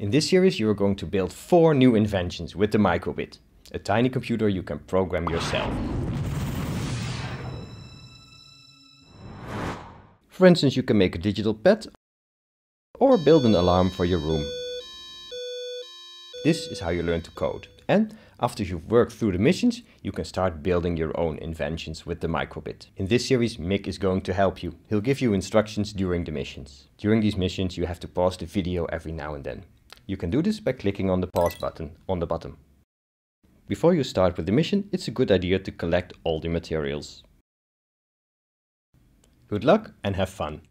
In this series, you are going to build four new inventions with the microbit, a tiny computer you can program yourself. For instance, you can make a digital pet or build an alarm for your room. This is how you learn to code. And after you've worked through the missions, you can start building your own inventions with the microbit. In this series, Mick is going to help you. He'll give you instructions during the missions. During these missions, you have to pause the video every now and then. You can do this by clicking on the pause button on the bottom. Before you start with the mission, it's a good idea to collect all the materials. Good luck and have fun!